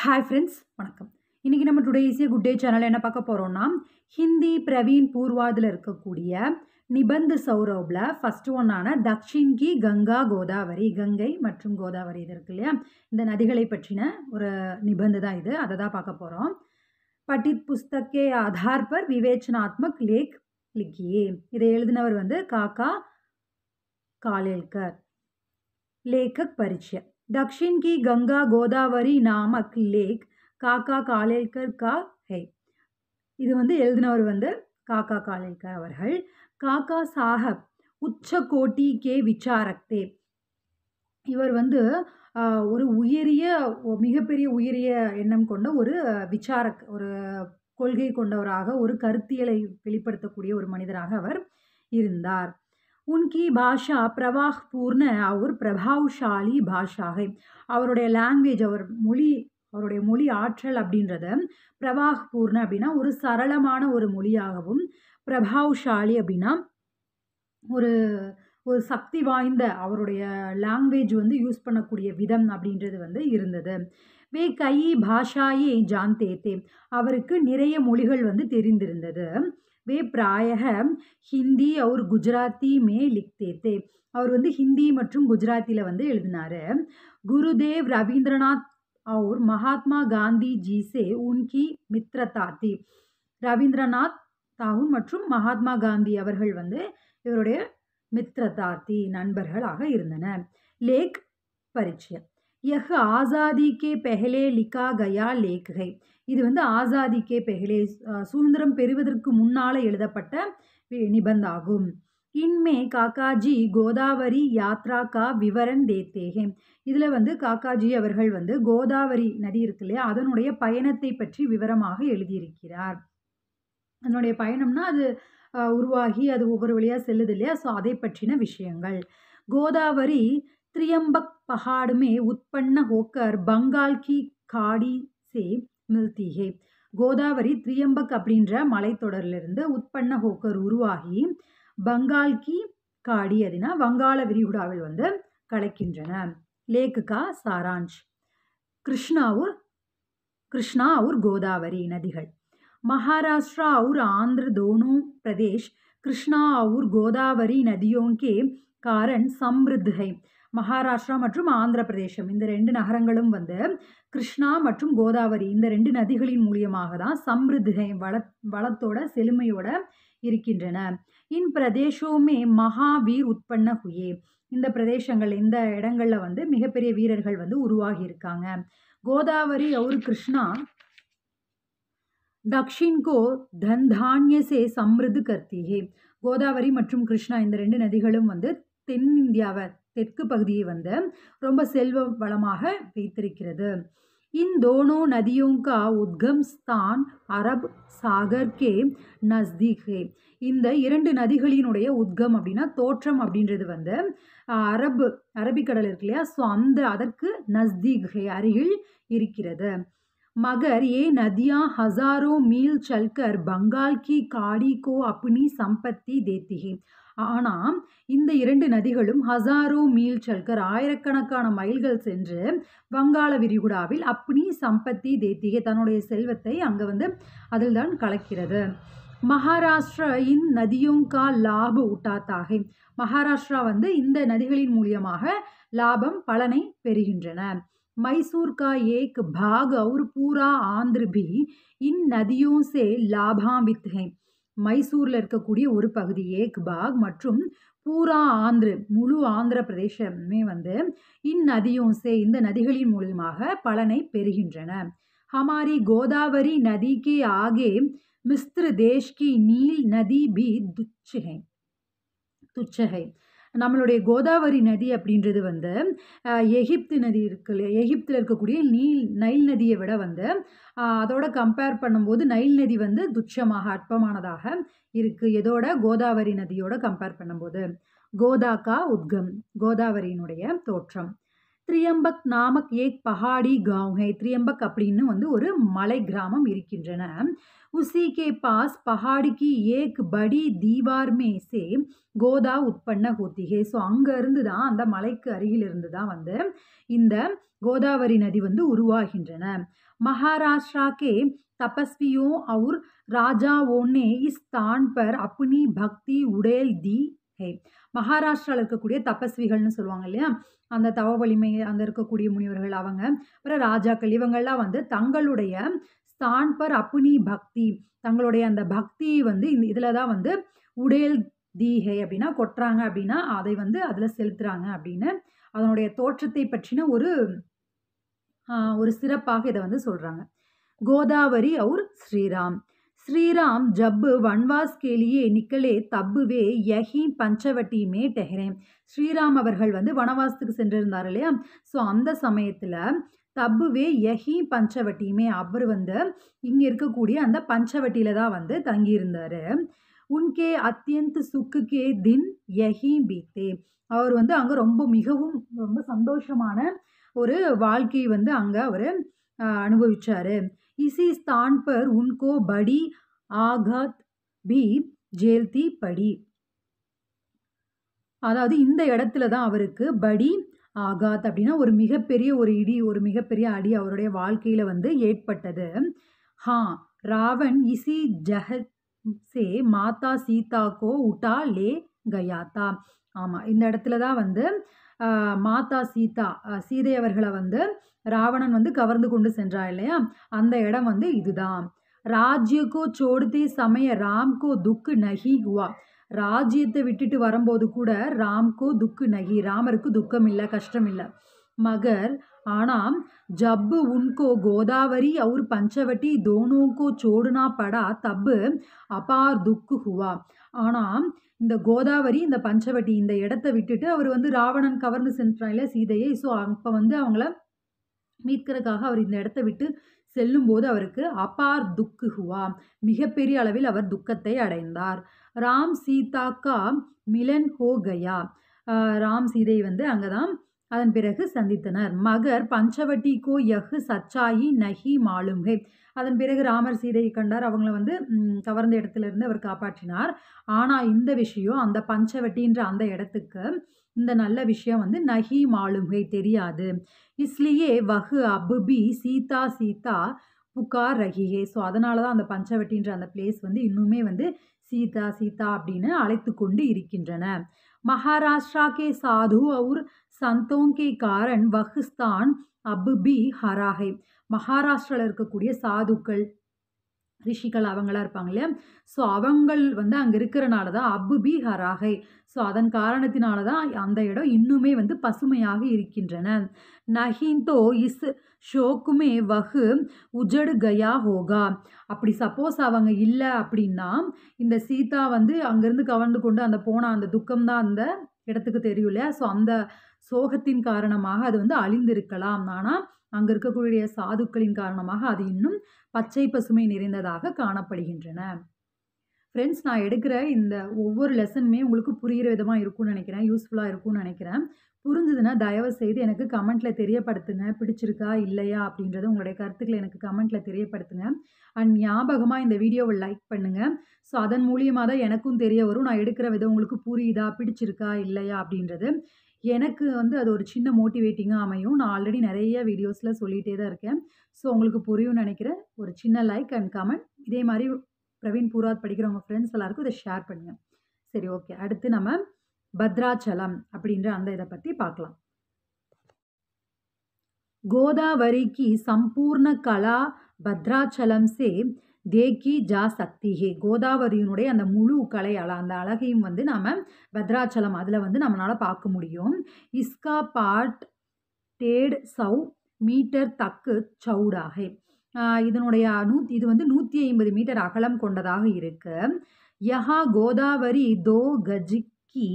hi friends வணக்கம் இன்றைக்கி நம்ம டுடே இசிய குட் டே சேனல் என்ன பார்க்க போகிறோம்னா ஹிந்தி பிரவீன் பூர்வாதில் இருக்கக்கூடிய நிபந்து சௌரவில் ஃபஸ்ட்டு ஒன்றான தக்ஷின் கி கங்கா கோதாவரி கங்கை மற்றும் கோதாவரி இது இருக்கு இல்லையா இந்த நதிகளை பற்றின ஒரு நிபந்து தான் இது அதை தான் பார்க்க போகிறோம் பட்டித் புஸ்தக்கே ஆதார் பர் விவேச்சனாத்மக் லேக் லிக்கியே இதை எழுதினவர் வந்து காக்கா காலேல்கர் லேக்கக் பரிச்சயம் दक्षिण की गंगा गोदावरी नामक लेक காக்கா காலேல்கர் கா ஹே இது வந்து எழுதினவர் வந்து காக்கா காலேல்கர் அவர்கள் காக்கா சாஹப் கோட்டி கே விசாரக்தே இவர் வந்து ஒரு உயரிய மிகப்பெரிய உயரிய எண்ணம் கொண்ட ஒரு விசாரக் ஒரு கொள்கை கொண்டவராக ஒரு கருத்தியலை வெளிப்படுத்தக்கூடிய ஒரு மனிதராக அவர் இருந்தார் उनकी பாஷா பிரவாஹ் பூர்ண அவர் பிரபாவ்ஷாலி है அவருடைய லாங்குவேஜ் அவர் மொழி அவருடைய மொழி ஆற்றல் அப்படின்றத பிரவாஹ் பிரவாகபூர்ண அப்படின்னா ஒரு சரளமான ஒரு மொழியாகவும் பிரபாவ்ஷாலி அப்படின்னா ஒரு ஒரு சக்தி வாய்ந்த அவருடைய லாங்குவேஜ் வந்து யூஸ் பண்ணக்கூடிய விதம் அப்படின்றது வந்து இருந்தது வே கை பாஷாயே ஜான் தேத்தே அவருக்கு நிறைய மொழிகள் வந்து தெரிந்திருந்தது वे प्रायः ஹிந்தி और குஜராத்தி மே லிக்தே தே அவர் வந்து ஹிந்தி மற்றும் குஜராத்தியில் வந்து எழுதினார் குருதேவ் ரவீந்திரநாத் और மகாத்மா காந்தி ஜி சே உன்கி மித்ரதாத்தி ரவீந்திரநாத் தாகூர் மற்றும் மகாத்மா காந்தி அவர்கள் வந்து இவருடைய மித்ரதாத்தி நண்பர்களாக இருந்தன லேக் பரிச்சயம் யஹ் ஆசாதி கே பெஹலே லிகா கயா லேக்கை இது வந்து ஆசாதி கே பெஹ்லே சுதந்திரம் பெறுவதற்கு முன்னால் எழுதப்பட்ட நிபந்தாகும் இன்மே காக்காஜி கோதாவரி யாத்ரா கா விவரன் தேத்தேகே இதில் வந்து காக்காஜி அவர்கள் வந்து கோதாவரி நதி இருக்கு இல்லையா அதனுடைய பயணத்தை பற்றி விவரமாக எழுதியிருக்கிறார் அதனுடைய பயணம்னா அது உருவாகி அது ஒவ்வொரு வழியாக செல்லுது இல்லையா ஸோ அதை பற்றின விஷயங்கள் கோதாவரி திரியம்பக் பஹாடுமே உட்பண்ண ஹோக்கர் பங்கால் கி காடி சே மில்தி கோதாவரி திரியம்பக் அப்படின்ற மலைத்தொடரிலிருந்து உட்பண்ண ஹோக்கர் உருவாகி கி காடி அப்படின்னா வங்காள விரிகுடாவில் வந்து கலக்கின்றன லேக்குக்கா சாராஞ்ச் கிருஷ்ணாவூர் கிருஷ்ணா அவுர் கோதாவரி நதிகள் மகாராஷ்டிரா அவுர் ஆந்திர தோனு பிரதேஷ் கிருஷ்ணா அவுர் கோதாவரி நதியோங்கே காரன் சம்ருத்கை மகாராஷ்டிரா மற்றும் ஆந்திர பிரதேசம் இந்த ரெண்டு நகரங்களும் வந்து கிருஷ்ணா மற்றும் கோதாவரி இந்த ரெண்டு நதிகளின் மூலியமாக தான் சம்ருதிகை வள வளத்தோட செழுமையோட இருக்கின்றன இன் பிரதேசமே மகாவீர் உட்பண்ண ஹுயே இந்த பிரதேசங்கள் இந்த இடங்களில் வந்து மிகப்பெரிய வீரர்கள் வந்து உருவாகி இருக்காங்க கோதாவரி அவர் கிருஷ்ணா தக்ஷின் கோ சம்ருது கர்த்திகே கோதாவரி மற்றும் கிருஷ்ணா இந்த ரெண்டு நதிகளும் வந்து தென்னிந்தியாவை தெற்கு பகுதியை வந்து ரொம்ப செல்வ வளமாக வைத்திருக்கிறது இந்தோனோ நதியோங்கா உத்கம் ஸ்தான் அரப் சாகர் கே நஸ்தீக் ஹே இந்த இரண்டு நதிகளினுடைய உத்கம் அப்படின்னா தோற்றம் அப்படின்றது வந்து அரபு அரபிக்கடல் இருக்கு இல்லையா ஸோ அந்த அதற்கு நஸ்தீக் ஹே அருகில் இருக்கிறது மகர் ஏ நதியா ஹசாரோ மீல் சல்கர் பங்கால் கி காடி கோ அப்னி சம்பத்தி தேத்திகே ஆனால் இந்த இரண்டு நதிகளும் ஹசாரோ மீல் சல்கர் ஆயிரக்கணக்கான மைல்கள் சென்று வங்காள விரிகுடாவில் அப்னி சம்பத்தி தேத்திகை தன்னுடைய செல்வத்தை அங்கே வந்து அதில் தான் கலக்கிறது மகாராஷ்டிரா இன் நதியும் கா லாப உட்டாத்தாக மகாராஷ்டிரா வந்து இந்த நதிகளின் மூலியமாக லாபம் பலனை பெறுகின்றன मैसूर का एक भाग और पूरा आंध्र भी इन नदियों से லாபாவித் है மைசூரில் இருக்கக்கூடிய ஒரு பகுதி ஏக் பாக் மற்றும் பூரா ஆந்திர முழு ஆந்திர பிரதேசமே வந்து இன் நதியும் சே இந்த நதிகளின் மூலியமாக பலனை பெறுகின்றன ஹமாரி கோதாவரி நதிக்கே ஆகே மிஸ்திர தேஷ் கி நீல் நதி பி துச்சகை துச்சகை நம்மளுடைய கோதாவரி நதி அப்படின்றது வந்து எகிப்து நதி இருக்கு எகிப்தில் இருக்கக்கூடிய நீல் நைல் நதியை விட வந்து அதோட கம்பேர் பண்ணும்போது நைல் நதி வந்து துச்சமாக அற்பமானதாக இருக்குது எதோட கோதாவரி நதியோட கம்பேர் பண்ணும்போது கோதாக்கா உத்கம் கோதாவரியினுடைய தோற்றம் திரியம்பக் நாமக் ஏக் பஹாடி காவ் ஹே திரியம்பக் அப்படின்னு வந்து ஒரு மலை கிராமம் இருக்கின்றன उसी பாஸ் पास ஏக் படி தீவார் மேசே கோதா உற்பன்ன ஹோத்திகே ஸோ அங்கேருந்து தான் அந்த மலைக்கு அருகிலிருந்து தான் வந்து இந்த கோதாவரி நதி வந்து உருவாகின்றன மகாராஷ்டிராக்கே தபஸ்வியோ அவுர் ராஜாவோனே இஸ் தான் பர் அப்னி பக்தி உடேல் தி ஹே மகாராஷ்டிராவில் இருக்கக்கூடிய தபஸ்விகள்னு சொல்லுவாங்க இல்லையா அந்த தவ வலிமை அந்த இருக்கக்கூடிய முனிவர்கள் அவங்க அப்புறம் ராஜாக்கள் இவங்கள்லாம் வந்து தங்களுடைய ஸ்தான்பர் அப்புனி பக்தி தங்களுடைய அந்த பக்தி வந்து இந்த இதில் தான் வந்து உடேல் தீஹே அப்படின்னா கொட்டுறாங்க அப்படின்னா அதை வந்து அதில் செலுத்துகிறாங்க அப்படின்னு அதனுடைய தோற்றத்தை பற்றின ஒரு ஒரு சிறப்பாக இதை வந்து சொல்கிறாங்க கோதாவரி அவுர் ஸ்ரீராம் ஸ்ரீராம் ஜப்பு வன்வாஸ் கேலியே நிக்கலே தப்புவே तब பஞ்சவட்டியுமே டெஹ்ரேன் ஸ்ரீராம் அவர்கள் வந்து வனவாசத்துக்கு சென்றிருந்தார் இல்லையா ஸோ அந்த சமயத்தில் தப்புவே யஹி பஞ்சவட்டியுமே அவர் வந்து இங்கே இருக்கக்கூடிய அந்த பஞ்சவட்டியில் தான் வந்து தங்கியிருந்தார் உன்கே அத்தியந்த சுக்குக்கே தின் யஹி பீத்தே அவர் வந்து அங்கே ரொம்ப மிகவும் ரொம்ப சந்தோஷமான ஒரு வாழ்க்கையை வந்து அங்கே அவர் அனுபவிச்சார் इसी स्थान पर उनको बड़ी ஆகாத் பி ஜேல்தி படி அதாவது இந்த இடத்துல தான் அவருக்கு படி ஆகாத் அப்படின்னா ஒரு மிகப்பெரிய ஒரு இடி ஒரு மிகப்பெரிய அடி அவருடைய வாழ்க்கையில் வந்து ஏற்பட்டது ஹா ராவன் இசி ஜஹ சே மாதா சீதா கோ உட்டா லே கயாத்தா ஆமாம் இந்த இடத்துல தான் வந்து மாதா சீதா சீதை அவர்களை வந்து ராவணன் வந்து கவர்ந்து கொண்டு சென்றா இல்லையா அந்த இடம் வந்து இதுதான் ராஜ்யக்கோ சோடுதே சமய ராம்கோ துக்கு நகி ஹுவா ராஜ்யத்தை விட்டுட்டு வரும்போது கூட ராம்கோ துக்கு நகி ராமருக்கு துக்கம் இல்லை கஷ்டம் இல்லை மகர் ஆனால் ஜப்பு உன்கோ கோதாவரி அவுர் பஞ்சவட்டி தோனோக்கோ சோடுனா படா தப்பு அபார் துக்கு ஹுவா ஆனால் இந்த கோதாவரி இந்த பஞ்சவட்டி இந்த இடத்த விட்டுட்டு அவர் வந்து ராவணன் கவர்ந்து சென்றான் இல்லை சீதையை ஸோ அப்போ வந்து அவங்கள மீட்கிறதுக்காக அவர் இந்த இடத்த விட்டு செல்லும்போது அவருக்கு அப்பார் துக்கு ஹுவா மிகப்பெரிய அளவில் அவர் துக்கத்தை அடைந்தார் ராம் சீதாக்கா மிலன் ஹோ கயா ராம் சீதை வந்து அங்கே தான் அதன் பிறகு சந்தித்தனர் மகர் பஞ்சவட்டி கோ யஹு சச்சாயி நஹி மாலும்கை அதன் பிறகு ராமர் சீதையை கண்டார் அவங்கள வந்து கவர்ந்த இடத்துலேருந்து அவர் காப்பாற்றினார் ஆனால் இந்த விஷயம் அந்த பஞ்சவட்டின்ற அந்த இடத்துக்கு இந்த நல்ல விஷயம் வந்து நஹி மாளுங்கை தெரியாது இஸ்லியே வஹு அபுபி சீதா சீதா புகார் ரகிகே ஸோ அதனால தான் அந்த பஞ்சவட்டின்ற அந்த பிளேஸ் வந்து இன்னுமே வந்து சீதா சீதா அப்படின்னு அழைத்து கொண்டு இருக்கின்றன महाराष्ट्रा के साधु और संतों के कारण वखिस्तान अब भी हरा है மகாராஷ்டிராவில் இருக்கக்கூடிய சாதுக்கள் ரிஷிகள் அவங்களா இருப்பாங்க இல்லையா ஸோ அவங்கள் வந்து அங்கே இருக்கிறனால தான் அப்பு பி ஹராகை ஸோ அதன் காரணத்தினால தான் அந்த இடம் இன்னுமே வந்து பசுமையாக இருக்கின்றன நஹிந்தோ இஸ் ஷோக்குமே வகு உஜடு கயா ஹோகா அப்படி சப்போஸ் அவங்க இல்லை அப்படின்னா இந்த சீதா வந்து அங்கேருந்து கவர்ந்து கொண்டு அந்த போன அந்த துக்கம் தான் அந்த இடத்துக்கு தெரியும் இல்லையா ஸோ அந்த சோகத்தின் காரணமாக அது வந்து அழிந்திருக்கலாம் ஆனால் அங்கு இருக்கக்கூடிய சாதுக்களின் காரணமாக அது இன்னும் பச்சை பசுமை நிறைந்ததாக காணப்படுகின்றன ஃப்ரெண்ட்ஸ் நான் எடுக்கிற இந்த ஒவ்வொரு லெசனுமே உங்களுக்கு புரிகிற விதமாக இருக்கும்னு நினைக்கிறேன் யூஸ்ஃபுல்லாக இருக்கும்னு நினைக்கிறேன் புரிஞ்சுதுன்னா தயவு செய்து எனக்கு கமெண்ட்டில் தெரியப்படுத்துங்க பிடிச்சிருக்கா இல்லையா அப்படின்றத உங்களுடைய கருத்துக்களை எனக்கு கமெண்ட்டில் தெரியப்படுத்துங்க அண்ட் ஞாபகமாக இந்த வீடியோவை லைக் பண்ணுங்கள் ஸோ அதன் மூலியமாக தான் எனக்கும் தெரிய வரும் நான் எடுக்கிற விதம் உங்களுக்கு புரியுதா பிடிச்சிருக்கா இல்லையா அப்படின்றது எனக்கு வந்து அது ஒரு சின்ன மோட்டிவேட்டிங்காக அமையும் நான் ஆல்ரெடி நிறைய வீடியோஸில் சொல்லிகிட்டே தான் இருக்கேன் ஸோ உங்களுக்கு புரியும்னு நினைக்கிறேன் ஒரு சின்ன லைக் அண்ட் கமெண்ட் இதே மாதிரி பிரவீன் பூராத் படிக்கிறவங்க ஃப்ரெண்ட்ஸ் எல்லாருக்கும் இதை ஷேர் பண்ணுங்கள் சரி ஓகே அடுத்து நம்ம பத்ராச்சலம் அப்படின்ற அந்த இதை பற்றி பார்க்கலாம் கோதாவரிக்கு சம்பூர்ண கலா பத்ராச்சலம் சே தேக்கி ஜா சக்திஹே கோதாவரியினுடைய அந்த முழு கலை அல அந்த அழகையும் வந்து நாம் பத்ராச்சலம் அதில் வந்து நம்மளால் பார்க்க முடியும் இஸ்கா பாட் டேட் சவ் மீட்டர் தக்கு சவுடாகே இதனுடைய நூத் இது வந்து நூற்றி ஐம்பது மீட்டர் அகலம் கொண்டதாக இருக்கு யஹா கோதாவரி தோ கஜிக்கி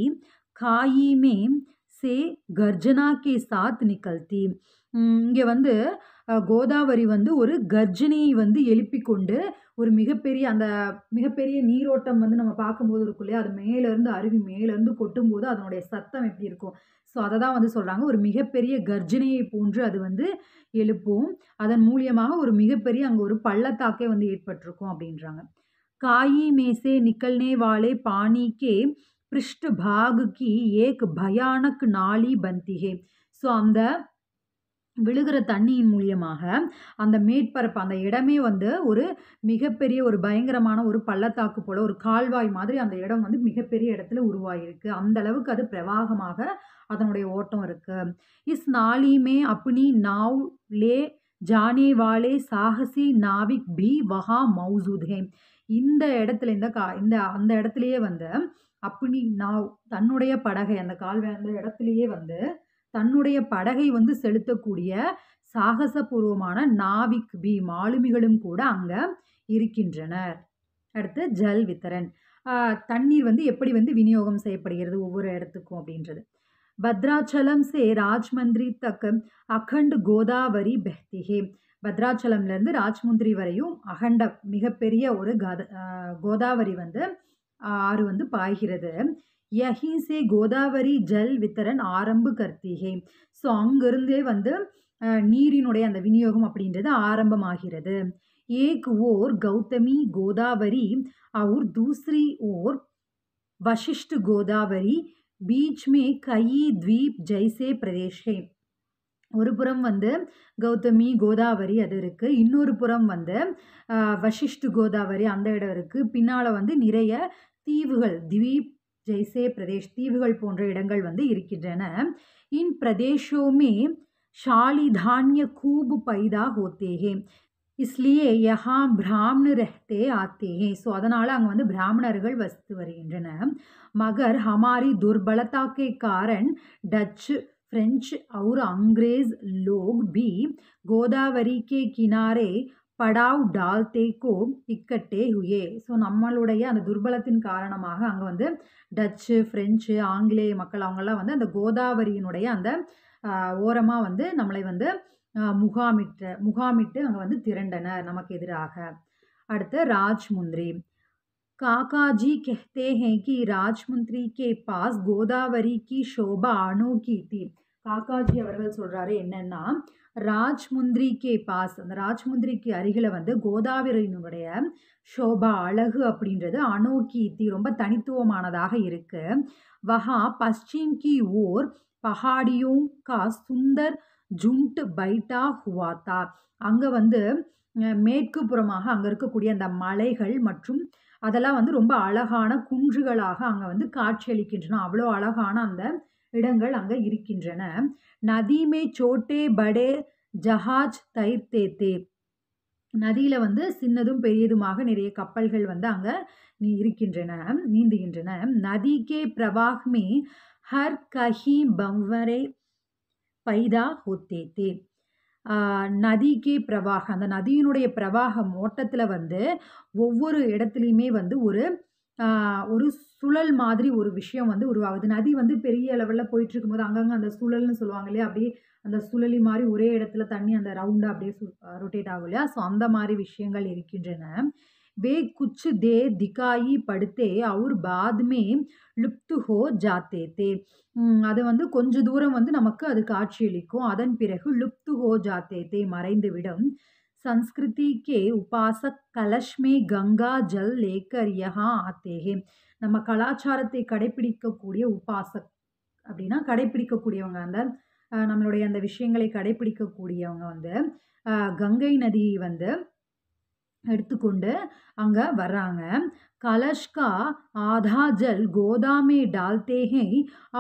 காயிமே சே கர்ஜனா கே சாத் நிகழ்த்தி இங்கே வந்து கோதாவரி வந்து ஒரு கர்ஜனையை வந்து எழுப்பிக்கொண்டு ஒரு மிகப்பெரிய அந்த மிகப்பெரிய நீரோட்டம் வந்து நம்ம பார்க்கும்போது இருக்கும் இல்லையா அது மேலேருந்து அருவி மேலேருந்து கொட்டும்போது அதனுடைய சத்தம் எப்படி இருக்கும் ஸோ அதை தான் வந்து சொல்கிறாங்க ஒரு மிகப்பெரிய கர்ஜனையை போன்று அது வந்து எழுப்பும் அதன் மூலியமாக ஒரு மிகப்பெரிய அங்கே ஒரு பள்ளத்தாக்கே வந்து ஏற்பட்டிருக்கும் அப்படின்றாங்க காயி மேசே நிக்கல்னே வாலே பாணிக்கே பிருஷ்ட பாகுக்கு ஏக் பயானக் நாளி பந்திகே ஸோ அந்த விழுகிற தண்ணியின் மூலியமாக அந்த மேற்பரப்பு அந்த இடமே வந்து ஒரு மிகப்பெரிய ஒரு பயங்கரமான ஒரு பள்ளத்தாக்கு போல் ஒரு கால்வாய் மாதிரி அந்த இடம் வந்து மிகப்பெரிய இடத்துல உருவாகிருக்கு அந்த அளவுக்கு அது பிரவாகமாக அதனுடைய ஓட்டம் இருக்குது இஸ் நாளிமே அப்னி நாவ் லே ஜானே வாலே சாகசி நாவிக் பி வஹா மௌசூதே இந்த இடத்துல இந்த கா இந்த அந்த இடத்துலையே வந்து அப்னி நாவ் தன்னுடைய படகை அந்த கால்வாய் அந்த இடத்துலையே வந்து தன்னுடைய படகை வந்து செலுத்தக்கூடிய சாகசபூர்வமான நாவிக் பி மாலுமிகளும் கூட அங்கே இருக்கின்றனர் அடுத்து ஜல் வித்தரன் தண்ணீர் வந்து எப்படி வந்து விநியோகம் செய்யப்படுகிறது ஒவ்வொரு இடத்துக்கும் அப்படின்றது பத்ராச்சலம் சே ராஜ்மந்திரி தக் அகண்ட் கோதாவரி பெஹ்திஹே பத்ராச்சலம்லேருந்து ராஜ்முந்திரி வரையும் அகண்ட மிகப்பெரிய ஒரு கத கோதாவரி வந்து ஆறு வந்து பாய்கிறது யஹிசே சே கோதாவரி ஜல் வித்தரன் ஆரம்பு கர்த்திகை ஸோ அங்கிருந்தே வந்து நீரினுடைய அந்த விநியோகம் அப்படின்றது ஆரம்பமாகிறது ஏக் ஓர் கௌதமி கோதாவரி அவுர் தூஸ்ரி ஓர் வசிஷ்டு கோதாவரி பீச் மே கயி த்வீப் ஜெய்சே பிரதேஷே ஒரு புறம் வந்து கௌதமி கோதாவரி அது இருக்குது இன்னொரு புறம் வந்து வசிஷ்டு கோதாவரி அந்த இடம் இருக்குது பின்னால் வந்து நிறைய தீவுகள் த்வீப் ஜெய்சே பிரதேஷ் தீவுகள் போன்ற இடங்கள் வந்து இருக்கின்றன இன் பிரதேஷோமே ஷாலி தானிய கூபு பைதா ஹோத்தேகே இஸ்லியே யஹா பிராமண ரஹ்தே ஆத்தேகே ஸோ அதனால் அங்கே வந்து பிராமணர்கள் வசித்து வருகின்றன மகர் ஹமாரி துர்பலத்தாக்கே காரன் டச்சு ஃப்ரெஞ்சு அவுர் அங்கிரேஸ் லோக் பி கோதாவரிக்கே கினாரே படாவ் டால்தே கோ இக்கட்டே ஹுயே ஸோ நம்மளுடைய அந்த துர்பலத்தின் காரணமாக அங்கே வந்து டச்சு ஃப்ரெஞ்சு ஆங்கிலேய மக்கள் அவங்கெல்லாம் வந்து அந்த கோதாவரியினுடைய அந்த ஓரமாக வந்து நம்மளை வந்து முகாமிட்டு முகாமிட்டு அங்கே வந்து திரண்டனர் நமக்கு எதிராக அடுத்து ராஜ்முந்திரி காக்காஜி கெஹ்தே ஹே கி ராஜ்முந்திரி கே பாஸ் கோதாவரி கி ஷோபா அணு கீர்த்தி காக்காஜி அவர்கள் சொல்கிறாரு என்னென்னா ராஜ்முந்திரிக்கே பாஸ் அந்த ராஜ்முந்திரிக்கு அருகில் வந்து கோதாவரியினுடைய ஷோபா அழகு அப்படின்றது தீ ரொம்ப தனித்துவமானதாக இருக்குது வஹா பஸ்டீம் கி ஓர் பஹாடியோ கா சுந்தர் ஜுண்ட் பைட்டா ஹுவாத்தா அங்கே வந்து மேற்கு புறமாக அங்கே இருக்கக்கூடிய அந்த மலைகள் மற்றும் அதெல்லாம் வந்து ரொம்ப அழகான குன்றுகளாக அங்கே வந்து காட்சியளிக்கின்றன அவ்வளோ அழகான அந்த இடங்கள் அங்கே இருக்கின்றன நதிமே சோட்டே படே ஜஹாஜ் தயிர் தேத்தே நதியில் வந்து சின்னதும் பெரியதுமாக நிறைய கப்பல்கள் வந்து அங்கே நீ இருக்கின்றன நீந்துகின்றன நதிக்கே பிரவாக்மே ஹர் கஹி பவ்வரே பைதா ஹோத்தேத்தே நதிக்கே பிரவாகம் அந்த நதியினுடைய பிரவாகம் ஓட்டத்தில் வந்து ஒவ்வொரு இடத்துலையுமே வந்து ஒரு ஒரு சுழல் மாதிரி ஒரு விஷயம் வந்து உருவாகுது நதி வந்து பெரிய லெவலில் போயிட்டு இருக்கும்போது அங்கங்கே அந்த சுழல்னு சொல்லுவாங்க இல்லையா அப்படியே அந்த சுழலி மாதிரி ஒரே இடத்துல தண்ணி அந்த ரவுண்டாக அப்படியே ரொட்டேட் ஆகும் இல்லையா ஸோ அந்த மாதிரி விஷயங்கள் இருக்கின்றன வே குச்சு தே திகாயி படுத்தே அவர் பாதுமே லுப்து ஹோ ஜாத்தே தே அது வந்து கொஞ்ச தூரம் வந்து நமக்கு அது காட்சியளிக்கும் அதன் பிறகு லுப்து ஹோ ஜாத்தே தே மறைந்துவிடும் संस्कृति के उपासक कलश में गंगा जल लेकर यहाँ आते हैं நம்ம கலாச்சாரத்தை कड़पिड़कूड़ உபாசக் அப்படின்னா கடைபிடிக்கக்கூடியவங்க அந்த நம்மளுடைய அந்த விஷயங்களை கடைபிடிக்கக்கூடியவங்க வந்து கங்கை நதி வந்து எடுத்துக்கொண்டு அங்கே வர்றாங்க कलश का आधा जल गोदा में डालते हैं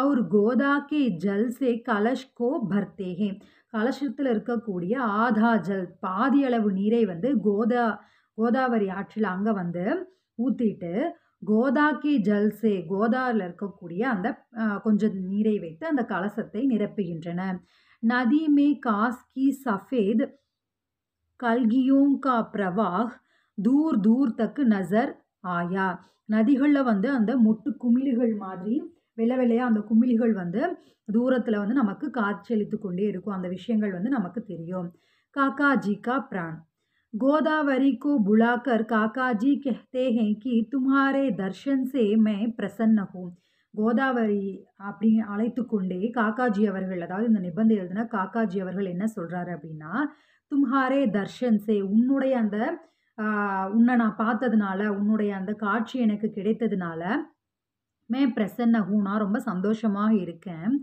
और गोदा के जल से कलश को भरते हैं கலசத்தில் இருக்கக்கூடிய ஆதா ஜல் பாதி அளவு நீரை வந்து கோதா கோதாவரி ஆற்றில் அங்கே வந்து ஊற்றிட்டு கோதாக்கி ஜல்சே கோதாவில் இருக்கக்கூடிய அந்த கொஞ்சம் நீரை வைத்து அந்த கலசத்தை நிரப்புகின்றன நதி மே காஸ்கி சஃபேத் கல்கியோங்கா பிரவாக் தூர் தூர் தக்கு நசர் ஆயா நதிகளில் வந்து அந்த முட்டு குமிழிகள் மாதிரி வெள்ள வெள்ளையாக அந்த குமிழிகள் வந்து தூரத்தில் வந்து நமக்கு காட்சியளித்து கொண்டே இருக்கும் அந்த விஷயங்கள் வந்து நமக்கு தெரியும் காக்கா ஜி கா பிரான் गोदावरी புலாக்கர் காக்காஜி काका जी தும்ஹாரே हैं कि तुम्हारे दर्शन கோதாவரி அப்படி அழைத்து கொண்டே காக்காஜி அவர்கள் அதாவது இந்த நிபந்தனை எழுதுனா காக்காஜி அவர்கள் என்ன சொல்கிறாரு அப்படின்னா தும்ஹாரே தர்ஷன் சே உன்னுடைய அந்த உன்னை நான் பார்த்ததுனால உன்னுடைய அந்த காட்சி எனக்கு கிடைத்ததுனால मैं प्रसन्न हूँ நான் ரொம்ப சந்தோஷமாக இருக்கேன்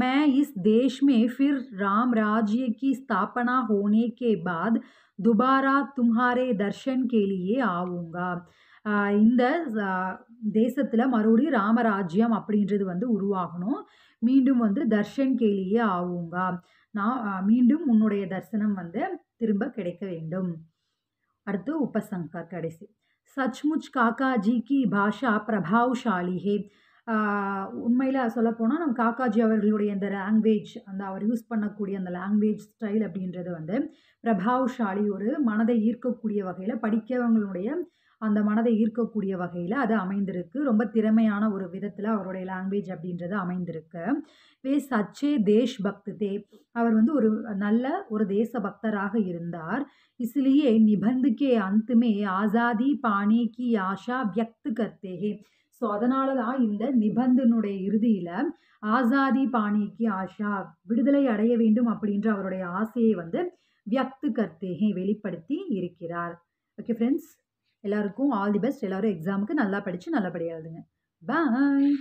मैं इस देश में फिर राम राज्य की स्थापना होने के बाद दुबारा तुम्हारे दर्शन के लिए இந்த தேசத்தில் மறுபடியும் ராமராஜ்யம் அப்படின்றது வந்து உருவாகணும் மீண்டும் வந்து தர்ஷன் கேலியே ஆவுங்க நான் மீண்டும் உன்னுடைய தரிசனம் வந்து திரும்ப கிடைக்க வேண்டும் அடுத்து உபசங்கர் கடைசி சச்முச் காக்காஜிக்கு பாஷா பிரபாவசாலி ஹே உண்மையில் சொல்லப்போனால் நம்ம காக்காஜி அவர்களுடைய அந்த லாங்குவேஜ் அந்த அவர் யூஸ் பண்ணக்கூடிய அந்த லாங்குவேஜ் ஸ்டைல் அப்படின்றது வந்து பிரபாவசாலி ஒரு மனதை ஈர்க்கக்கூடிய வகையில் படிக்கிறவங்களுடைய அந்த மனதை ஈர்க்கக்கூடிய வகையில் அது அமைந்திருக்கு ரொம்ப திறமையான ஒரு விதத்தில் அவருடைய லாங்குவேஜ் அப்படின்றது அமைந்திருக்கு வே சச்சே தேஷ் பக்து தே அவர் வந்து ஒரு நல்ல ஒரு தேச பக்தராக இருந்தார் இஸ்லியே நிபந்துக்கே அந்துமே ஆசாதி பாணி கி ஆஷா வியக்து கர்த்தேகே ஸோ அதனால தான் இந்த நிபந்தனுடைய இறுதியில் ஆசாதி பாணிக்கு ஆஷா விடுதலை அடைய வேண்டும் அப்படின்ற அவருடைய ஆசையை வந்து வியக்து கர்த்தேகே வெளிப்படுத்தி இருக்கிறார் ஓகே ஃப்ரெண்ட்ஸ் எல்லாருக்கும் ஆல் தி பெஸ்ட் எல்லாரும் எக்ஸாமுக்கு நல்லா படித்து நல்லபடியாதுங்க பாய்